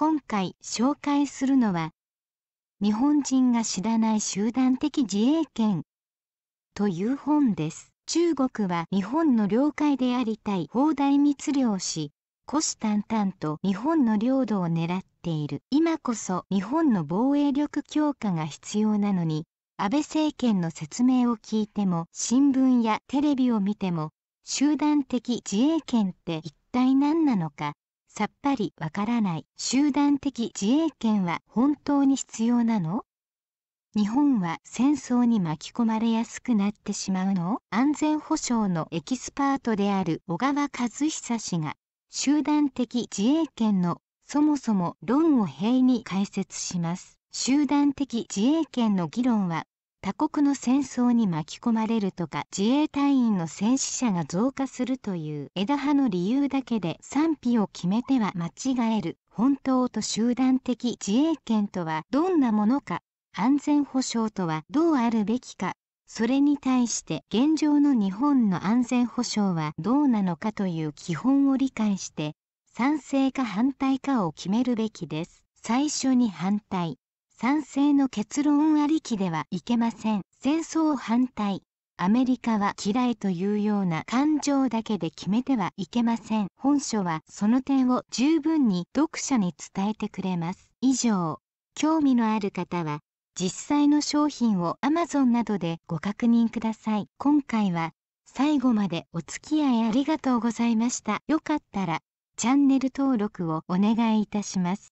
今回紹介するのは、日本人が知らない集団的自衛権という本です。中国は日本の領海でありたい砲台密漁し、虎視眈々と日本の領土を狙っている。今こそ日本の防衛力強化が必要なのに、安倍政権の説明を聞いても、新聞やテレビを見ても、集団的自衛権って一体何なのか、さっぱりわからない集団的自衛権は本当に必要なの日本は戦争に巻き込まれやすくなってしまうの安全保障のエキスパートである小川和久氏が集団的自衛権のそもそも論を塀に解説します集団的自衛権の議論は他国の戦争に巻き込まれるとか自衛隊員の戦死者が増加するという枝葉の理由だけで賛否を決めては間違える本当と集団的自衛権とはどんなものか安全保障とはどうあるべきかそれに対して現状の日本の安全保障はどうなのかという基本を理解して賛成か反対かを決めるべきです。最初に反対賛成の結論ありきではいけません。戦争反対。アメリカは嫌いというような感情だけで決めてはいけません。本書はその点を十分に読者に伝えてくれます。以上、興味のある方は実際の商品を Amazon などでご確認ください。今回は最後までお付き合いありがとうございました。よかったらチャンネル登録をお願いいたします。